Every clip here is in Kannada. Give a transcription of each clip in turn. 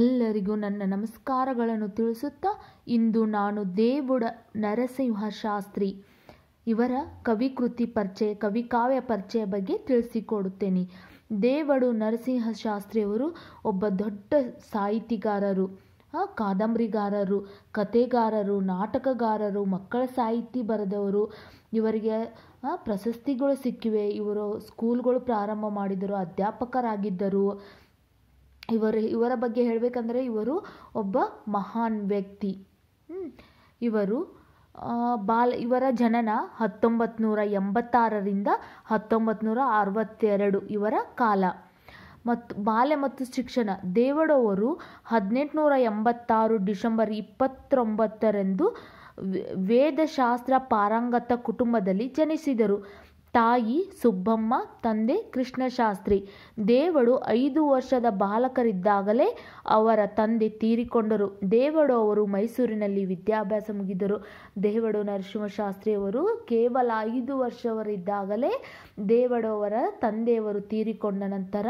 ಎಲ್ಲರಿಗೂ ನನ್ನ ನಮಸ್ಕಾರಗಳನ್ನು ತಿಳಿಸುತ್ತಾ ಇಂದು ನಾನು ದೇವುಡ ನರಸಿಂಹ ಶಾಸ್ತ್ರಿ ಇವರ ಕವಿಕೃತಿ ಪರಿಚಯ ಕವಿಕಾವ್ಯ ಪರಿಚಯ ಬಗ್ಗೆ ತಿಳಿಸಿಕೊಡುತ್ತೇನೆ ದೇವಡು ನರಸಿಂಹ ಶಾಸ್ತ್ರಿಯವರು ಒಬ್ಬ ದೊಡ್ಡ ಸಾಹಿತಿಗಾರರು ಕಾದಂಬರಿಗಾರರು ಕಥೆಗಾರರು ನಾಟಕಗಾರರು ಮಕ್ಕಳ ಸಾಹಿತಿ ಬರೆದವರು ಇವರಿಗೆ ಪ್ರಶಸ್ತಿಗಳು ಸಿಕ್ಕಿವೆ ಇವರು ಸ್ಕೂಲ್ಗಳು ಪ್ರಾರಂಭ ಮಾಡಿದರು ಅಧ್ಯಾಪಕರಾಗಿದ್ದರು ಇವರು ಇವರ ಬಗ್ಗೆ ಹೇಳಬೇಕಂದ್ರೆ ಇವರು ಒಬ್ಬ ಮಹಾನ್ ವ್ಯಕ್ತಿ ಇವರು ಬಾಲ ಇವರ ಜನನ ಹತ್ತೊಂಬತ್ತು ನೂರ ಎಂಬತ್ತಾರರಿಂದ ಹತ್ತೊಂಬತ್ತು ನೂರ ಅರವತ್ತೆರಡು ಇವರ ಕಾಲ ಮತ್ತು ಬಾಲ್ಯ ಮತ್ತು ಶಿಕ್ಷಣ ದೇವಡವರು ಹದಿನೆಂಟುನೂರ ಎಂಬತ್ತಾರು ಡಿಸೆಂಬರ್ ಇಪ್ಪತ್ತೊಂಬತ್ತರಂದು ವೇದಶಾಸ್ತ್ರ ಪಾರಂಗತ ಕುಟುಂಬದಲ್ಲಿ ಜನಿಸಿದರು ತಾಯಿ ಸುಬ್ಬಮ್ಮ ತಂದೆ ಕೃಷ್ಣಶಾಸ್ತ್ರಿ ದೇವಡು ಐದು ವರ್ಷದ ಬಾಲಕರಿದ್ದಾಗಲೇ ಅವರ ತಂದೆ ತೀರಿಕೊಂಡರು ದೇವಳು ಅವರು ಮೈಸೂರಿನಲ್ಲಿ ವಿದ್ಯಾಭ್ಯಾಸ ಮುಗಿದರು ದೇವಡು ನರಸಿಂಹಶಾಸ್ತ್ರಿಯವರು ಕೇವಲ ಐದು ವರ್ಷವರಿದ್ದಾಗಲೇ ದೇವಡವರ ತಂದೆಯವರು ತೀರಿಕೊಂಡ ನಂತರ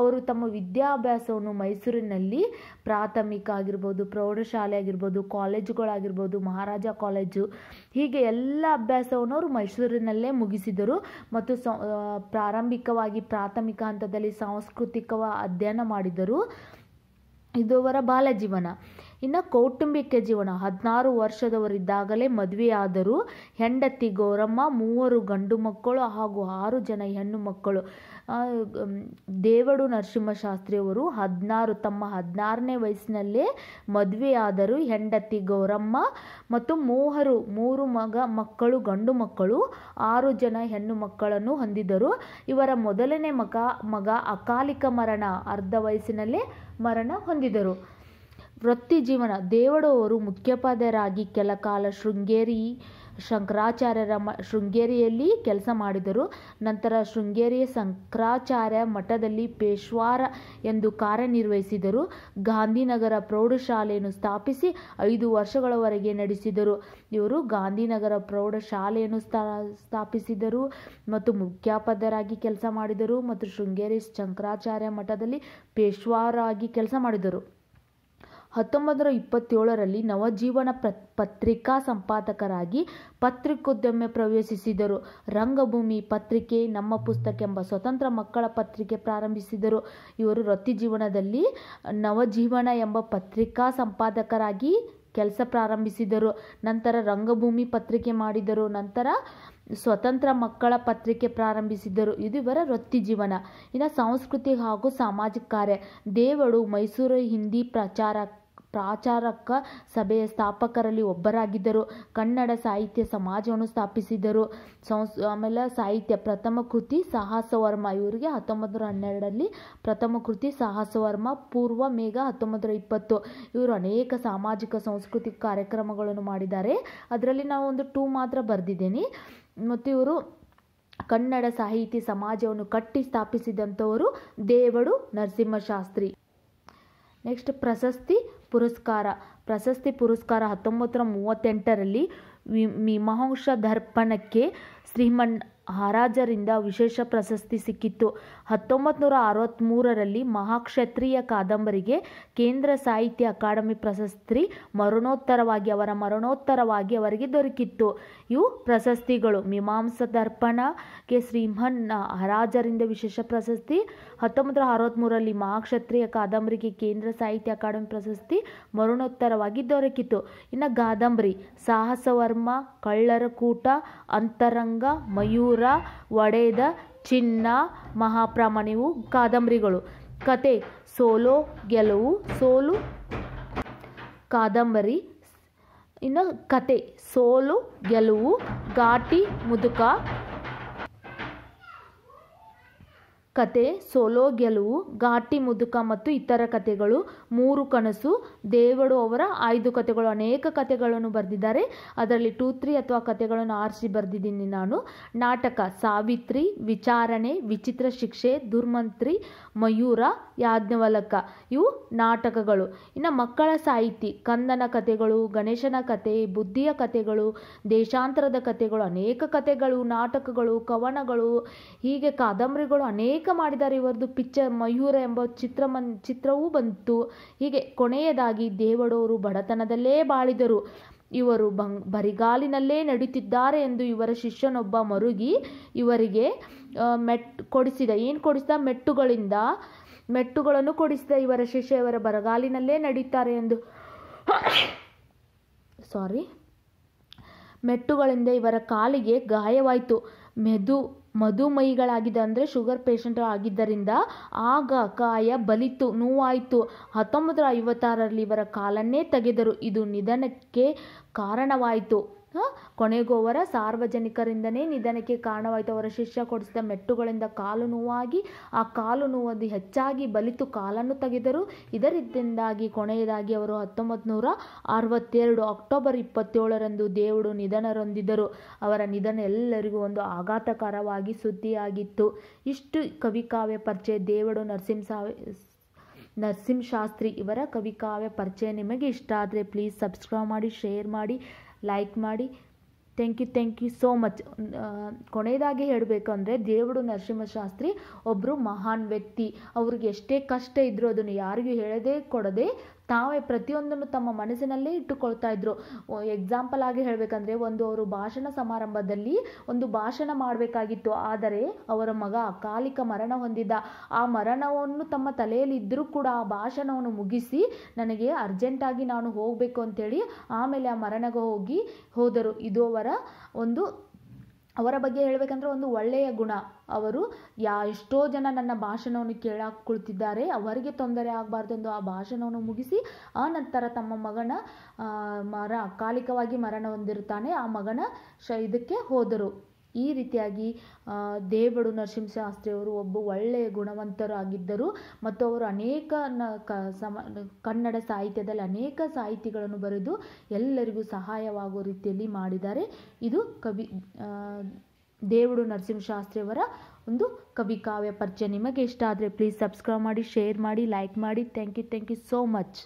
ಅವರು ತಮ್ಮ ವಿದ್ಯಾಭ್ಯಾಸವನ್ನು ಮೈಸೂರಿನಲ್ಲಿ ಪ್ರಾಥಮಿಕ ಆಗಿರ್ಬೋದು ಪ್ರೌಢಶಾಲೆ ಆಗಿರ್ಬೋದು ಕಾಲೇಜುಗಳಾಗಿರ್ಬೋದು ಮಹಾರಾಜ ಕಾಲೇಜು ಹೀಗೆ ಎಲ್ಲ ಅಭ್ಯಾಸವನ್ನು ಅವರು ಮೈಸೂರಿನಲ್ಲೇ ಮುಗಿಸಿದರು ಮತ್ತು ಪ್ರಾರಂಭಿಕವಾಗಿ ಪ್ರಾಥಮಿಕ ಹಂತದಲ್ಲಿ ಸಾಂಸ್ಕೃತಿಕವ ಅಧ್ಯಯನ ಮಾಡಿದರು ಇದು ಅವರ ಬಾಲಜೀವನ ಇನ್ನು ಕೌಟುಂಬಿಕ ಜೀವನ ಹದಿನಾರು ವರ್ಷದವರಿದ್ದಾಗಲೇ ಮದುವೆಯಾದರು ಹೆಂಡತಿ ಗೌರಮ್ಮ ಮೂವರು ಗಂಡು ಮಕ್ಕಳು ಹಾಗೂ ಆರು ಜನ ಹೆಣ್ಣು ಮಕ್ಕಳು ದೇವಡು ನರಸಿಂಹಶಾಸ್ತ್ರಿಯವರು ಹದಿನಾರು ತಮ್ಮ ಹದಿನಾರನೇ ವಯಸ್ಸಿನಲ್ಲೇ ಮದುವೆಯಾದರು ಹೆಂಡತಿ ಗೌರಮ್ಮ ಮತ್ತು ಮೂವರು ಮೂರು ಮಗ ಮಕ್ಕಳು ಗಂಡು ಮಕ್ಕಳು ಆರು ಜನ ಹೆಣ್ಣು ಮಕ್ಕಳನ್ನು ಹೊಂದಿದರು ಇವರ ಮೊದಲನೇ ಮಗ ಮಗ ಅಕಾಲಿಕ ಮರಣ ಅರ್ಧ ವಯಸ್ಸಿನಲ್ಲೇ ಮರಣ ಹೊಂದಿದರು ವೃತ್ತಿ ಜೀವನ ದೇವಡವರು ಮುಖ್ಯೋಪಾಧ್ಯಾಯರಾಗಿ ಕಾಲ ಶೃಂಗೇರಿ ಶಂಕರಾಚಾರ್ಯರ ಮ ಶೃಂಗೇರಿಯಲ್ಲಿ ಕೆಲಸ ಮಾಡಿದರು ನಂತರ ಶೃಂಗೇರಿಯ ಶಂಕರಾಚಾರ್ಯ ಮಠದಲ್ಲಿ ಪೇಶ್ವಾರ ಎಂದು ಕಾರ್ಯನಿರ್ವಹಿಸಿದರು ಗಾಂಧಿನಗರ ಪ್ರೌಢಶಾಲೆಯನ್ನು ಸ್ಥಾಪಿಸಿ ಐದು ವರ್ಷಗಳವರೆಗೆ ನಡೆಸಿದರು ಇವರು ಗಾಂಧಿನಗರ ಪ್ರೌಢಶಾಲೆಯನ್ನು ಸ್ಥಾ ಸ್ಥಾಪಿಸಿದರು ಮತ್ತು ಮುಖ್ಯೋಪಾಧ್ಯಾಯರಾಗಿ ಕೆಲಸ ಮಾಡಿದರು ಮತ್ತು ಶೃಂಗೇರಿ ಶಂಕರಾಚಾರ್ಯ ಮಠದಲ್ಲಿ ಪೇಶ್ವಾರಾಗಿ ಕೆಲಸ ಮಾಡಿದರು ನೂರ ಇಪ್ಪತ್ತೇಳರಲ್ಲಿ ನವಜೀವನ ಪತ್ರಿಕಾ ಸಂಪಾದಕರಾಗಿ ಪತ್ರಿಕೋದ್ಯಮ ಪ್ರವೇಶಿಸಿದರು ರಂಗಭೂಮಿ ಪತ್ರಿಕೆ ನಮ್ಮ ಪುಸ್ತಕ ಎಂಬ ಸ್ವತಂತ್ರ ಮಕ್ಕಳ ಪತ್ರಿಕೆ ಪ್ರಾರಂಭಿಸಿದರು ಇವರು ವೃತ್ತಿ ಜೀವನದಲ್ಲಿ ನವಜೀವನ ಎಂಬ ಪತ್ರಿಕಾ ಸಂಪಾದಕರಾಗಿ ಕೆಲಸ ಪ್ರಾರಂಭಿಸಿದರು ನಂತರ ರಂಗಭೂಮಿ ಪತ್ರಿಕೆ ಮಾಡಿದರು ನಂತರ ಸ್ವತಂತ್ರ ಮಕ್ಕಳ ಪತ್ರಿಕೆ ಪ್ರಾರಂಭಿಸಿದರು ಇದು ಇವರ ವೃತ್ತಿ ಜೀವನ ಇನ್ನು ಸಾಂಸ್ಕೃತಿಕ ಹಾಗೂ ಸಾಮಾಜಿಕ ಕಾರ್ಯ ದೇವಳು ಮೈಸೂರು ಹಿಂದಿ ಪ್ರಚಾರ ಪ್ರಾಚಾರಕ ಸಭೆಯ ಸ್ಥಾಪಕರಲ್ಲಿ ಒಬ್ಬರಾಗಿದ್ದರು ಕನ್ನಡ ಸಾಹಿತ್ಯ ಸಮಾಜವನ್ನು ಸ್ಥಾಪಿಸಿದರು ಸಂಸ್ ಆಮೇಲೆ ಸಾಹಿತ್ಯ ಪ್ರಥಮ ಕೃತಿ ಸಾಹಸವರ್ಮ ಇವರಿಗೆ ಹತ್ತೊಂಬತ್ತು ನೂರ ಹನ್ನೆರಡರಲ್ಲಿ ಪ್ರಥಮ ಕೃತಿ ಸಾಹಸವರ್ಮ ಪೂರ್ವ ಮೇಘ ಹತ್ತೊಂಬತ್ತು ನೂರ ಇಪ್ಪತ್ತು ಇವರು ಅನೇಕ ಸಾಮಾಜಿಕ ಸಾಂಸ್ಕೃತಿಕ ಕಾರ್ಯಕ್ರಮಗಳನ್ನು ಮಾಡಿದ್ದಾರೆ ಅದರಲ್ಲಿ ನಾವು ಒಂದು ಟೂ ಮಾತ್ರ ಬರೆದಿದ್ದೀನಿ ಮತ್ತು ಇವರು ಕನ್ನಡ ಸಾಹಿತಿ ಸಮಾಜವನ್ನು ಕಟ್ಟಿ ಸ್ಥಾಪಿಸಿದಂಥವರು ದೇವಡು ನರಸಿಂಹಶಾಸ್ತ್ರಿ ನೆಕ್ಸ್ಟ್ ಪ್ರಶಸ್ತಿ ಪುರಸ್ಕಾರ ಪ್ರಶಸ್ತಿ ಪುರಸ್ಕಾರ ಹತ್ತೊಂಬತ್ತು ನೂರ ಮೂವತ್ತೆಂಟರಲ್ಲಿ ವಿ ಮೀಮಾಂಸ ದರ್ಪಣಕ್ಕೆ ಶ್ರೀಮನ್ ಹರಾಜರಿಂದ ವಿಶೇಷ ಪ್ರಶಸ್ತಿ ಸಿಕ್ಕಿತ್ತು ಹತ್ತೊಂಬತ್ತು ನೂರ ಅರವತ್ತ್ಮೂರರಲ್ಲಿ ಮಹಾಕ್ಷತ್ರಿಯ ಕಾದಂಬರಿಗೆ ಕೇಂದ್ರ ಸಾಹಿತ್ಯ ಅಕಾಡೆಮಿ ಪ್ರಶಸ್ತಿ ಮರಣೋತ್ತರವಾಗಿ ಅವರ ಮರಣೋತ್ತರವಾಗಿ ಅವರಿಗೆ ದೊರಕಿತ್ತು ಇವು ಪ್ರಶಸ್ತಿಗಳು ಮೀಮಾಂಸ ಕೆ ಶ್ರೀಮನ್ ಹರಾಜರಿಂದ ವಿಶೇಷ ಪ್ರಶಸ್ತಿ ಹತ್ತೊಂಬತ್ತು ನೂರ ಅರವತ್ತ್ಮೂರರಲ್ಲಿ ಮಹಾಕ್ಷತ್ರಿಯ ಕಾದಂಬರಿಗೆ ಕೇಂದ್ರ ಸಾಹಿತ್ಯ ಅಕಾಡೆಮಿ ಪ್ರಶಸ್ತಿ ಮರಣೋತ್ತರವಾಗಿ ದೊರಕಿತು ಇನ್ನು ಕಾದಂಬರಿ ಸಾಹಸವರ್ಮ ಕಳ್ಳರ ಕೂಟ ಅಂತರಂಗ ಮಯೂರ ಒಡೆದ ಚಿನ್ನ ಮಹಾಪ್ರಮಾಣ ಇವು ಕಾದಂಬರಿಗಳು ಕತೆ ಸೋಲೋ ಗೆಲುವು ಸೋಲು ಕಾದಂಬರಿ ಇನ್ನು ಕತೆ ಸೋಲು ಗೆಲುವು ಘಾಟಿ ಮುದುಕ ಕತೆ ಸೋಲೋ ಗೆಲುವು ಘಾಟಿ ಮುದುಕ ಮತ್ತು ಇತರ ಕತೆಗಳು ಮೂರು ಕನಸು ದೇವಡು ಅವರ ಐದು ಕತೆಗಳು ಅನೇಕ ಕತೆಗಳನ್ನು ಬರೆದಿದ್ದಾರೆ ಅದರಲ್ಲಿ ಟೂ ತ್ರೀ ಅಥವಾ ಕತೆಗಳನ್ನು ಆರಿಸಿ ಬರೆದಿದ್ದೀನಿ ನಾನು ನಾಟಕ ಸಾವಿತ್ರಿ ವಿಚಾರಣೆ ವಿಚಿತ್ರ ಶಿಕ್ಷೆ ದುರ್ಮಂತ್ರಿ ಮಯೂರ ಯಾಜ್ಞವಲಕ ಇವು ನಾಟಕಗಳು ಇನ್ನು ಮಕ್ಕಳ ಸಾಹಿತಿ ಕಂದನ ಕತೆಗಳು ಗಣೇಶನ ಕತೆ ಬುದ್ಧಿಯ ಕತೆಗಳು ದೇಶಾಂತರದ ಕತೆಗಳು ಅನೇಕ ಕತೆಗಳು ನಾಟಕಗಳು ಕವನಗಳು ಹೀಗೆ ಕಾದಂಬರಿಗಳು ಅನೇಕ ಬಳಿಕ ಮಾಡಿದ್ದಾರೆ ಇವರದು ಪಿಕ್ಚರ್ ಮಯೂರ ಎಂಬ ಚಿತ್ರಮನ್ ಚಿತ್ರವೂ ಬಂತು ಹೀಗೆ ಕೊನೆಯದಾಗಿ ದೇವಡೋರು ಬಡತನದಲ್ಲೇ ಬಾಳಿದರು ಇವರು ಬಂಗ್ ಬರಿಗಾಲಿನಲ್ಲೇ ನಡೀತಿದ್ದಾರೆ ಎಂದು ಇವರ ಶಿಷ್ಯನೊಬ್ಬ ಮರುಗಿ ಇವರಿಗೆ ಮೆಟ್ ಕೊಡಿಸಿದ ಏನು ಕೊಡಿಸಿದ ಮೆಟ್ಟುಗಳಿಂದ ಮೆಟ್ಟುಗಳನ್ನು ಕೊಡಿಸಿದ ಇವರ ಶಿಷ್ಯ ಇವರ ಬರಗಾಲಿನಲ್ಲೇ ನಡೀತಾರೆ ಎಂದು ಸಾರಿ ಮೆಟ್ಟುಗಳಿಂದ ಇವರ ಕಾಲಿಗೆ ಗಾಯವಾಯಿತು ಮೆದು ಮಧುಮೇಹಿಗಳಾಗಿದೆ ಅಂದರೆ ಶುಗರ್ ಪೇಷಂಟ್ ಆಗಿದ್ದರಿಂದ ಆಗ ಕಾಯ ಬಲಿತು ನೋವಾಯಿತು ಹತ್ತೊಂಬತ್ತು ನೂರ ಐವತ್ತಾರರಲ್ಲಿ ಇವರ ಕಾಲನ್ನೇ ತೆಗೆದರು ಇದು ನಿಧನಕ್ಕೆ ಕಾರಣವಾಯಿತು ಕೊನೆಗೂ ಅವರ ಸಾರ್ವಜನಿಕರಿಂದನೇ ನಿಧನಕ್ಕೆ ಕಾರಣವಾಯಿತು ಅವರ ಶಿಷ್ಯ ಕೊಡಿಸಿದ ಮೆಟ್ಟುಗಳಿಂದ ಕಾಲು ನೋವಾಗಿ ಆ ಕಾಲು ನೋವದು ಹೆಚ್ಚಾಗಿ ಬಲಿತು ಕಾಲನ್ನು ತೆಗೆದರು ಇದರಿಂದಾಗಿ ಕೊನೆಯದಾಗಿ ಅವರು ಹತ್ತೊಂಬತ್ತು ನೂರ ಅರವತ್ತೆರಡು ಅಕ್ಟೋಬರ್ ಇಪ್ಪತ್ತೇಳರಂದು ದೇವರು ನಿಧನರೊಂದಿದರು ಅವರ ನಿಧನ ಎಲ್ಲರಿಗೂ ಒಂದು ಆಘಾತಕರವಾಗಿ ಸುದ್ದಿಯಾಗಿತ್ತು ಇಷ್ಟು ಕವಿಕಾವ್ಯ ಪರಿಚಯ ದೇವಡು ನರಸಿಂಹ ನರಸಿಂಹ ಶಾಸ್ತ್ರಿ ಇವರ ಕವಿಕಾವ್ಯ ಪರಿಚಯ ನಿಮಗೆ ಇಷ್ಟ ಆದರೆ ಪ್ಲೀಸ್ ಸಬ್ಸ್ಕ್ರೈಬ್ ಮಾಡಿ ಶೇರ್ ಮಾಡಿ ಲೈಕ್ ಮಾಡಿ thank you thank you so much ಕೊನೆಯದಾಗಿ ಹೇಳಬೇಕು ಅಂದರೆ ದೇವಡು ನರಸಿಂಹಶಾಸ್ತ್ರಿ ಒಬ್ಬರು ಮಹಾನ್ ವ್ಯಕ್ತಿ ಅವ್ರಿಗೆ ಎಷ್ಟೇ ಕಷ್ಟ ಇದ್ದರೂ ಅದನ್ನು ಯಾರಿಗೂ ಹೇಳದೇ ಕೊಡದೆ ತಾವೇ ಪ್ರತಿಯೊಂದನ್ನು ತಮ್ಮ ಮನಸ್ಸಿನಲ್ಲೇ ಇಟ್ಟುಕೊಳ್ತಾ ಇದ್ರು ಎಕ್ಸಾಂಪಲ್ ಆಗಿ ಹೇಳಬೇಕಂದ್ರೆ ಒಂದು ಅವರು ಭಾಷಣ ಸಮಾರಂಭದಲ್ಲಿ ಒಂದು ಭಾಷಣ ಮಾಡಬೇಕಾಗಿತ್ತು ಆದರೆ ಅವರ ಮಗ ಅಕಾಲಿಕ ಮರಣ ಹೊಂದಿದ್ದ ಆ ಮರಣವನ್ನು ತಮ್ಮ ತಲೆಯಲ್ಲಿ ಇದ್ದರೂ ಕೂಡ ಆ ಭಾಷಣವನ್ನು ಮುಗಿಸಿ ನನಗೆ ಅರ್ಜೆಂಟಾಗಿ ನಾನು ಹೋಗಬೇಕು ಅಂತೇಳಿ ಆಮೇಲೆ ಆ ಮರಣಗೆ ಹೋಗಿ ಹೋದರು ಇದು ಅವರ ಒಂದು ಅವರ ಬಗ್ಗೆ ಹೇಳಬೇಕಂದ್ರೆ ಒಂದು ಒಳ್ಳೆಯ ಗುಣ ಅವರು ಯಾ ಎಷ್ಟೋ ಜನ ನನ್ನ ಭಾಷಣವನ್ನು ಕೇಳಾಕೊಳ್ತಿದ್ದಾರೆ ಅವರಿಗೆ ತೊಂದರೆ ಎಂದು ಆ ಭಾಷಣವನ್ನು ಮುಗಿಸಿ ಆ ನಂತರ ತಮ್ಮ ಮಗನ ಮರ ಅಕಾಲಿಕವಾಗಿ ಮರಣ ಹೊಂದಿರುತ್ತಾನೆ ಆ ಮಗನ ಶ ಇದಕ್ಕೆ ಹೋದರು ಈ ರೀತಿಯಾಗಿ ದೇವಡು ನರಸಿಂಹಶಾಸ್ತ್ರಿಯವರು ಒಬ್ಬ ಒಳ್ಳೆಯ ಗುಣವಂತರಾಗಿದ್ದರು ಮತ್ತು ಅವರು ಅನೇಕ ನ ಕ ಸಮ ಕನ್ನಡ ಸಾಹಿತ್ಯದಲ್ಲಿ ಅನೇಕ ಸಾಹಿತಿಗಳನ್ನು ಬರೆದು ಎಲ್ಲರಿಗೂ ಸಹಾಯವಾಗುವ ರೀತಿಯಲ್ಲಿ ಮಾಡಿದ್ದಾರೆ ಇದು ಕವಿ ದೇವಡು ನರಸಿಂಹಶಾಸ್ತ್ರಿಯವರ ಒಂದು ಕವಿ ಕಾವ್ಯ ಪರಿಚಯ ನಿಮಗೆ ಇಷ್ಟ ಆದರೆ ಪ್ಲೀಸ್ ಸಬ್ಸ್ಕ್ರೈಬ್ ಮಾಡಿ ಶೇರ್ ಮಾಡಿ ಲೈಕ್ ಮಾಡಿ thank you thank you so much